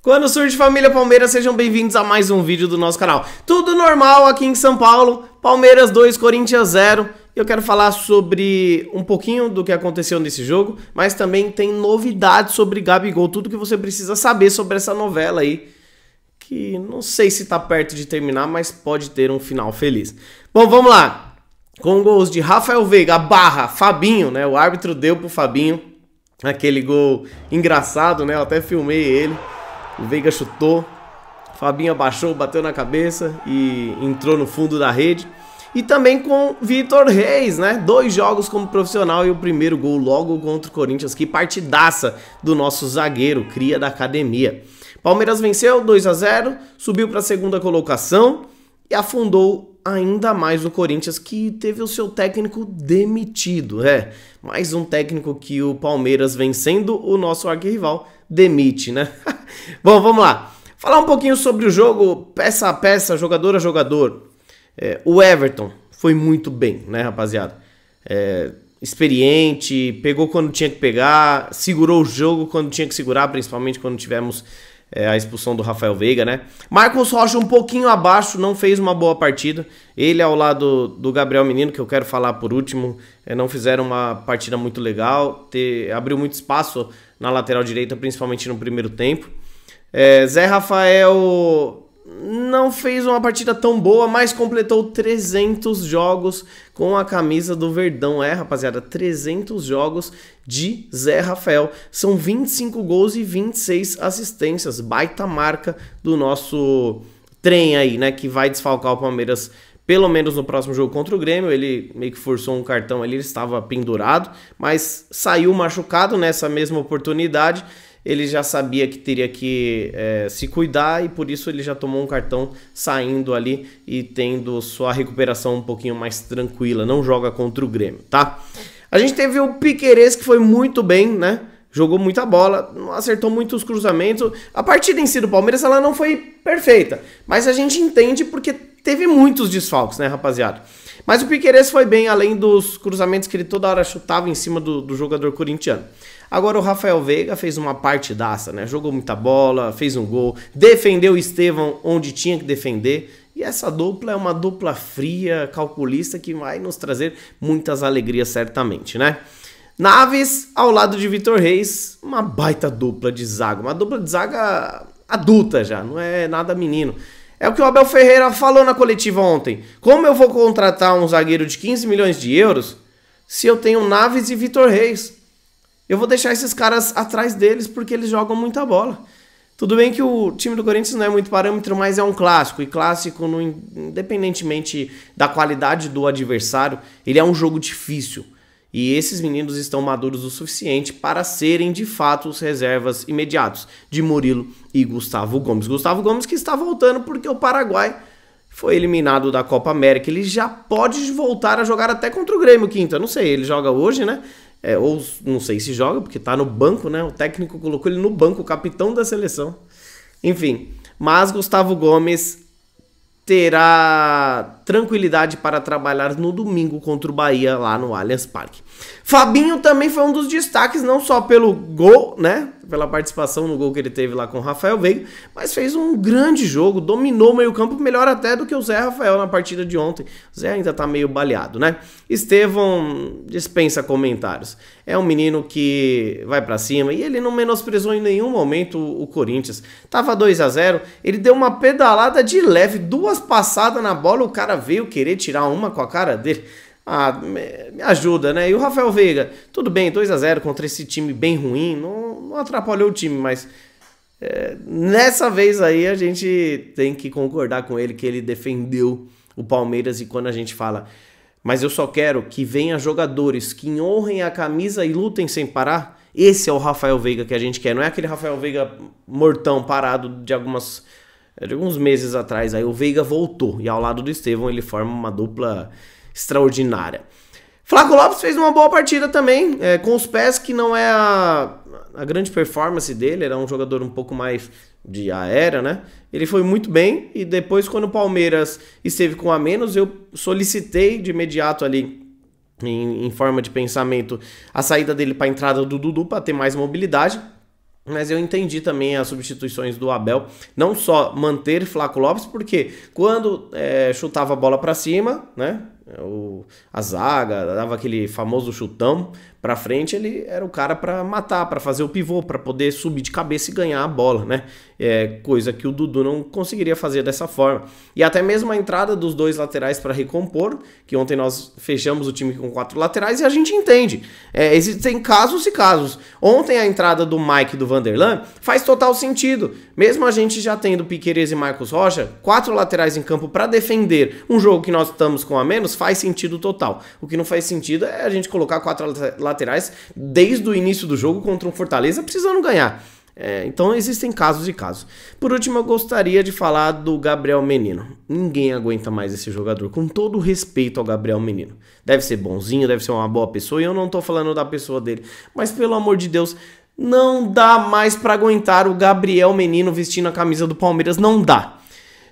Quando surge família Palmeiras, sejam bem-vindos a mais um vídeo do nosso canal. Tudo normal aqui em São Paulo, Palmeiras 2, Corinthians 0. Eu quero falar sobre um pouquinho do que aconteceu nesse jogo, mas também tem novidades sobre Gabigol, tudo que você precisa saber sobre essa novela aí, que não sei se tá perto de terminar, mas pode ter um final feliz. Bom, vamos lá. Com gols de Rafael Veiga, barra, Fabinho, né? O árbitro deu pro Fabinho aquele gol engraçado, né? Eu até filmei ele. O Veiga chutou, Fabinho abaixou, bateu na cabeça e entrou no fundo da rede. E também com Vitor Reis, né? Dois jogos como profissional e o primeiro gol logo contra o Corinthians. Que partidaça do nosso zagueiro, cria da academia. Palmeiras venceu 2 a 0, subiu para a segunda colocação e afundou ainda mais o Corinthians, que teve o seu técnico demitido. É, mais um técnico que o Palmeiras vencendo, o nosso arquirrival demite, né? Bom, vamos lá. Falar um pouquinho sobre o jogo, peça a peça, jogador a jogador. É, o Everton foi muito bem, né, rapaziada? É, experiente, pegou quando tinha que pegar, segurou o jogo quando tinha que segurar, principalmente quando tivemos é, a expulsão do Rafael Veiga, né? Marcos Rocha um pouquinho abaixo, não fez uma boa partida. Ele ao lado do Gabriel Menino, que eu quero falar por último, é, não fizeram uma partida muito legal. Ter, abriu muito espaço na lateral direita, principalmente no primeiro tempo. É, Zé Rafael não fez uma partida tão boa, mas completou 300 jogos com a camisa do Verdão. É, rapaziada, 300 jogos de Zé Rafael. São 25 gols e 26 assistências. Baita marca do nosso trem aí, né? Que vai desfalcar o Palmeiras pelo menos no próximo jogo contra o Grêmio, ele meio que forçou um cartão ali, ele estava pendurado, mas saiu machucado nessa mesma oportunidade ele já sabia que teria que é, se cuidar e por isso ele já tomou um cartão saindo ali e tendo sua recuperação um pouquinho mais tranquila. Não joga contra o Grêmio, tá? A gente teve o Piqueires que foi muito bem, né? Jogou muita bola, acertou muitos cruzamentos. A partida em si do Palmeiras ela não foi perfeita, mas a gente entende porque teve muitos desfalques, né, rapaziada? Mas o Piqueires foi bem, além dos cruzamentos que ele toda hora chutava em cima do, do jogador corintiano. Agora o Rafael Veiga fez uma partidaça, né? Jogou muita bola, fez um gol, defendeu o Estevão onde tinha que defender. E essa dupla é uma dupla fria, calculista, que vai nos trazer muitas alegrias certamente, né? Naves ao lado de Vitor Reis, uma baita dupla de zaga, uma dupla de zaga adulta já, não é nada menino. É o que o Abel Ferreira falou na coletiva ontem. Como eu vou contratar um zagueiro de 15 milhões de euros se eu tenho Naves e Vitor Reis? eu vou deixar esses caras atrás deles porque eles jogam muita bola. Tudo bem que o time do Corinthians não é muito parâmetro, mas é um clássico. E clássico, no, independentemente da qualidade do adversário, ele é um jogo difícil. E esses meninos estão maduros o suficiente para serem de fato os reservas imediatos de Murilo e Gustavo Gomes. Gustavo Gomes que está voltando porque o Paraguai foi eliminado da Copa América. Ele já pode voltar a jogar até contra o Grêmio quinta. Não sei, ele joga hoje, né? É, ou não sei se joga, porque está no banco, né? O técnico colocou ele no banco, o capitão da seleção. Enfim, mas Gustavo Gomes terá tranquilidade para trabalhar no domingo contra o Bahia lá no Allianz Parque. Fabinho também foi um dos destaques, não só pelo gol, né? pela participação no gol que ele teve lá com o Rafael Veiga, mas fez um grande jogo, dominou o meio-campo melhor até do que o Zé Rafael na partida de ontem. O Zé ainda tá meio baleado, né? Estevão dispensa comentários. É um menino que vai para cima e ele não menosprezou em nenhum momento o Corinthians. Tava 2 a 0, ele deu uma pedalada de leve, duas passadas na bola, o cara veio querer tirar uma com a cara dele ah, me ajuda, né? E o Rafael Veiga, tudo bem, 2 a 0 contra esse time bem ruim, não, não atrapalhou o time, mas é, nessa vez aí a gente tem que concordar com ele que ele defendeu o Palmeiras e quando a gente fala, mas eu só quero que venha jogadores que honrem a camisa e lutem sem parar. Esse é o Rafael Veiga que a gente quer, não é aquele Rafael Veiga mortão parado de algumas de alguns meses atrás. Aí o Veiga voltou e ao lado do Estevão ele forma uma dupla extraordinária. Flávio Lopes fez uma boa partida também, é, com os pés, que não é a, a grande performance dele, era um jogador um pouco mais de aérea, né? Ele foi muito bem e depois, quando o Palmeiras esteve com a menos, eu solicitei de imediato ali em, em, forma de pensamento a saída dele para a entrada do Dudu para ter mais mobilidade. Mas eu entendi também as substituições do Abel, não só manter Flaco Lopes, porque quando é, chutava a bola para cima, né, é o, a zaga, dava aquele famoso chutão para frente, ele era o cara para matar, para fazer o pivô, para poder subir de cabeça e ganhar a bola, né? É, coisa que o Dudu não conseguiria fazer dessa forma. E até mesmo a entrada dos dois laterais para recompor, que ontem nós fechamos o time com quatro laterais e a gente entende. É, existem casos e casos. Ontem a entrada do Mike e do Vanderlan faz total sentido. Mesmo a gente já tendo Piqueires e Marcos Rocha, quatro laterais em campo para defender um jogo que nós estamos com a menos, faz sentido total. O que não faz sentido é a gente colocar quatro laterais desde o início do jogo contra um Fortaleza precisando ganhar. É, então existem casos e casos. Por último, eu gostaria de falar do Gabriel Menino. Ninguém aguenta mais esse jogador, com todo respeito ao Gabriel Menino. Deve ser bonzinho, deve ser uma boa pessoa, e eu não tô falando da pessoa dele. Mas pelo amor de Deus, não dá mais para aguentar o Gabriel Menino vestindo a camisa do Palmeiras, não dá.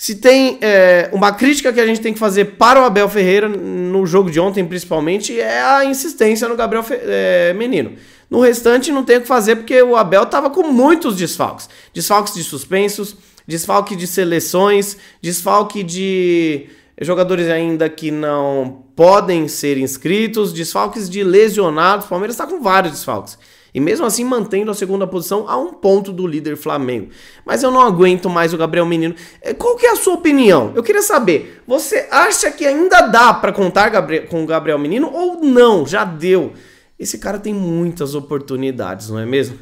Se tem é, uma crítica que a gente tem que fazer para o Abel Ferreira, no jogo de ontem principalmente, é a insistência no Gabriel Fe é, Menino. No restante, não tem o que fazer porque o Abel estava com muitos desfalques: desfalques de suspensos, desfalque de seleções, desfalque de jogadores ainda que não podem ser inscritos, desfalques de lesionados. O Palmeiras está com vários desfalques. E mesmo assim mantendo a segunda posição a um ponto do líder Flamengo. Mas eu não aguento mais o Gabriel Menino. É, qual que é a sua opinião? Eu queria saber, você acha que ainda dá para contar com o Gabriel Menino ou não? Já deu. Esse cara tem muitas oportunidades, não é mesmo?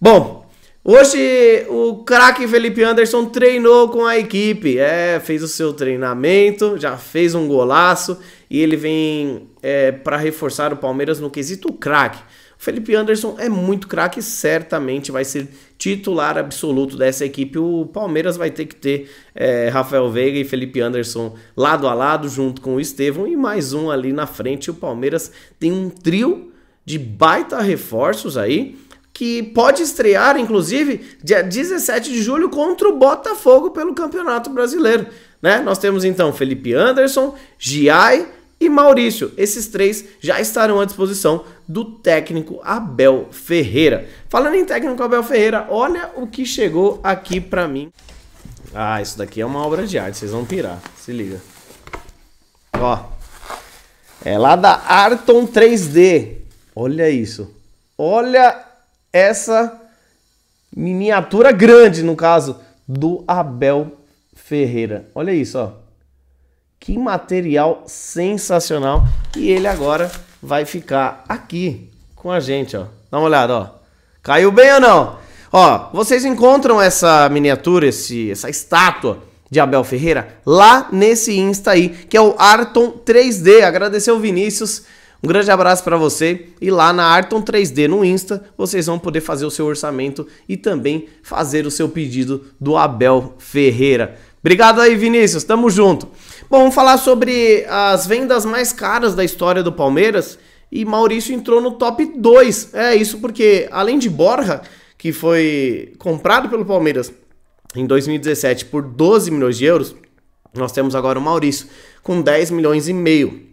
Bom, Hoje o craque Felipe Anderson treinou com a equipe, é, fez o seu treinamento, já fez um golaço e ele vem é, para reforçar o Palmeiras no quesito craque. Felipe Anderson é muito craque, certamente vai ser titular absoluto dessa equipe. O Palmeiras vai ter que ter é, Rafael Veiga e Felipe Anderson lado a lado, junto com o Estevão, e mais um ali na frente. O Palmeiras tem um trio de baita reforços aí que pode estrear, inclusive, dia 17 de julho contra o Botafogo pelo Campeonato Brasileiro. Né? Nós temos então Felipe Anderson, Giai, e Maurício. Esses três já estarão à disposição do técnico Abel Ferreira. Falando em técnico Abel Ferreira, olha o que chegou aqui para mim. Ah, isso daqui é uma obra de arte, vocês vão pirar. Se liga. Ó. É lá da Arton 3D. Olha isso. Olha essa miniatura grande, no caso, do Abel Ferreira. Olha isso, ó. Que material sensacional. E ele agora vai ficar aqui com a gente, ó. Dá uma olhada, ó. Caiu bem ou não? Ó, vocês encontram essa miniatura, esse, essa estátua de Abel Ferreira lá nesse Insta aí, que é o Arton 3D. Agradecer o Vinícius. Um grande abraço para você e lá na Arton 3D no Insta vocês vão poder fazer o seu orçamento e também fazer o seu pedido do Abel Ferreira. Obrigado aí, Vinícius. Tamo junto. Bom, vamos falar sobre as vendas mais caras da história do Palmeiras. E Maurício entrou no top 2. É isso porque, além de Borja, que foi comprado pelo Palmeiras em 2017 por 12 milhões de euros, nós temos agora o Maurício com 10 milhões e meio.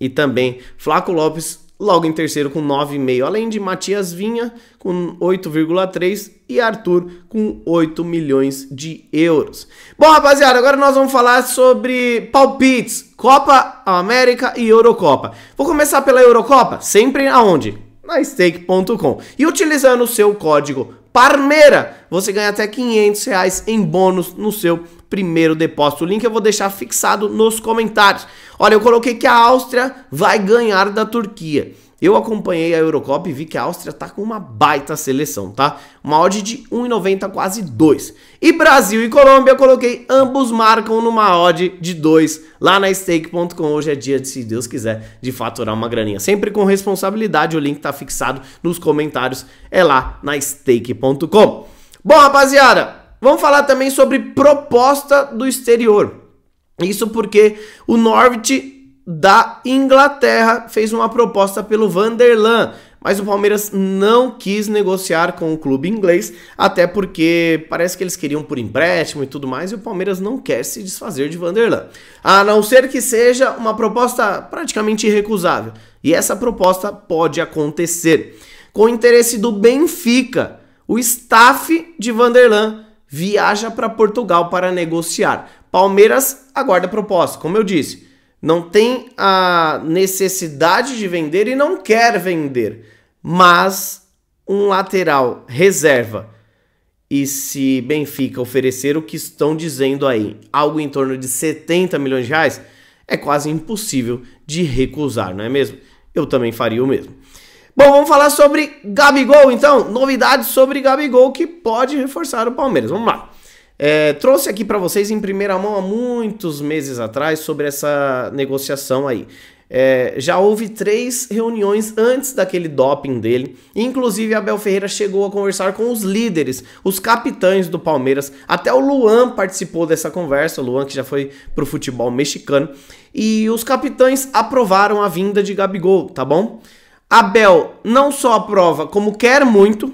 E também Flaco Lopes Logo em terceiro com 9,5, além de Matias Vinha com 8,3 e Arthur com 8 milhões de euros. Bom, rapaziada, agora nós vamos falar sobre palpites, Copa América e Eurocopa. Vou começar pela Eurocopa, sempre aonde? na stake.com e utilizando o seu código Parmeira. Você ganha até 500 reais em bônus no seu primeiro depósito. O link eu vou deixar fixado nos comentários. Olha, eu coloquei que a Áustria vai ganhar da Turquia. Eu acompanhei a Eurocopa e vi que a Áustria tá com uma baita seleção, tá? Uma odd de 1,90 quase 2. E Brasil e Colômbia eu coloquei ambos marcam numa odd de 2 lá na stake.com. Hoje é dia de, se Deus quiser, de faturar uma graninha. Sempre com responsabilidade, o link tá fixado nos comentários, é lá na stake.com. Bom, rapaziada, vamos falar também sobre proposta do exterior. Isso porque o Norwich da Inglaterra fez uma proposta pelo Vanderlan, mas o Palmeiras não quis negociar com o clube inglês, até porque parece que eles queriam por empréstimo e tudo mais, e o Palmeiras não quer se desfazer de Vanderlan. A não ser que seja uma proposta praticamente irrecusável, e essa proposta pode acontecer. Com o interesse do Benfica, o staff de Vanderlan viaja para Portugal para negociar. Palmeiras aguarda a proposta, como eu disse não tem a necessidade de vender e não quer vender, mas um lateral reserva. E se Benfica oferecer o que estão dizendo aí, algo em torno de 70 milhões de reais, é quase impossível de recusar, não é mesmo? Eu também faria o mesmo. Bom, vamos falar sobre Gabigol então, novidades sobre Gabigol que pode reforçar o Palmeiras. Vamos lá. É, trouxe aqui para vocês em primeira mão há muitos meses atrás sobre essa negociação aí. É, já houve três reuniões antes daquele doping dele. Inclusive, Abel Ferreira chegou a conversar com os líderes, os capitães do Palmeiras. Até o Luan participou dessa conversa, o Luan que já foi pro futebol mexicano. E os capitães aprovaram a vinda de Gabigol, tá bom? Abel não só aprova, como quer muito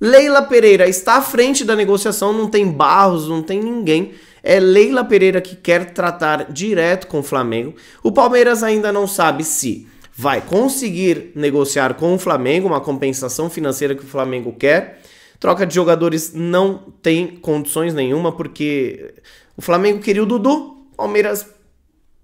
Leila Pereira está à frente da negociação, não tem Barros, não tem ninguém. É Leila Pereira que quer tratar direto com o Flamengo. O Palmeiras ainda não sabe se vai conseguir negociar com o Flamengo uma compensação financeira que o Flamengo quer. Troca de jogadores não tem condições nenhuma, porque o Flamengo queria o Dudu, Palmeiras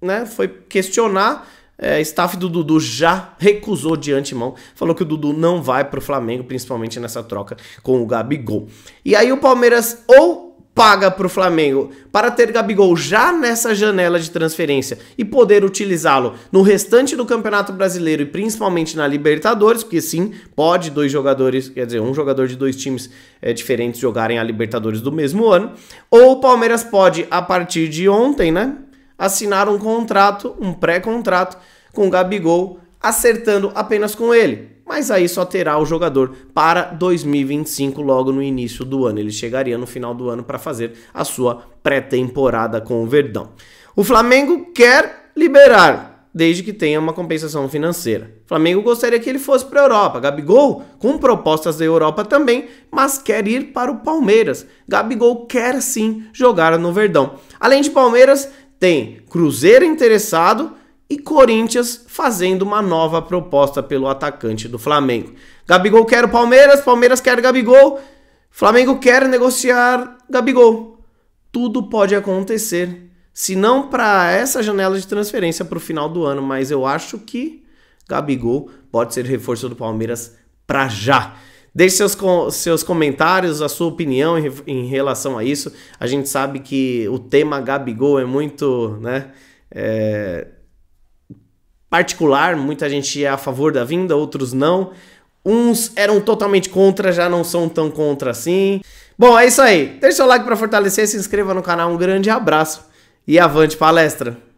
né, foi questionar, é, staff do Dudu já recusou de antemão, falou que o Dudu não vai para o Flamengo, principalmente nessa troca com o Gabigol. E aí o Palmeiras ou paga para o Flamengo para ter Gabigol já nessa janela de transferência e poder utilizá-lo no restante do Campeonato Brasileiro e principalmente na Libertadores, porque sim, pode dois jogadores, quer dizer, um jogador de dois times é, diferentes jogarem a Libertadores do mesmo ano, ou o Palmeiras pode, a partir de ontem, né, assinar um contrato, um pré-contrato com o Gabigol, acertando apenas com ele. Mas aí só terá o jogador para 2025, logo no início do ano. Ele chegaria no final do ano para fazer a sua pré-temporada com o Verdão. O Flamengo quer liberar desde que tenha uma compensação financeira. O Flamengo gostaria que ele fosse para a Europa. Gabigol, com propostas da Europa também, mas quer ir para o Palmeiras. Gabigol quer sim jogar no Verdão. Além de Palmeiras, tem Cruzeiro interessado e Corinthians fazendo uma nova proposta pelo atacante do Flamengo. Gabigol quer o Palmeiras, Palmeiras quer Gabigol, Flamengo quer negociar Gabigol. Tudo pode acontecer, se não para essa janela de transferência para o final do ano, mas eu acho que Gabigol pode ser reforço do Palmeiras para já. Deixe seus, seus comentários, a sua opinião em, em relação a isso. A gente sabe que o tema Gabigol é muito, né? É, particular, muita gente é a favor da vinda, outros não. Uns eram totalmente contra, já não são tão contra assim. Bom, é isso aí. Deixe seu like para fortalecer, se inscreva no canal. Um grande abraço e avante palestra!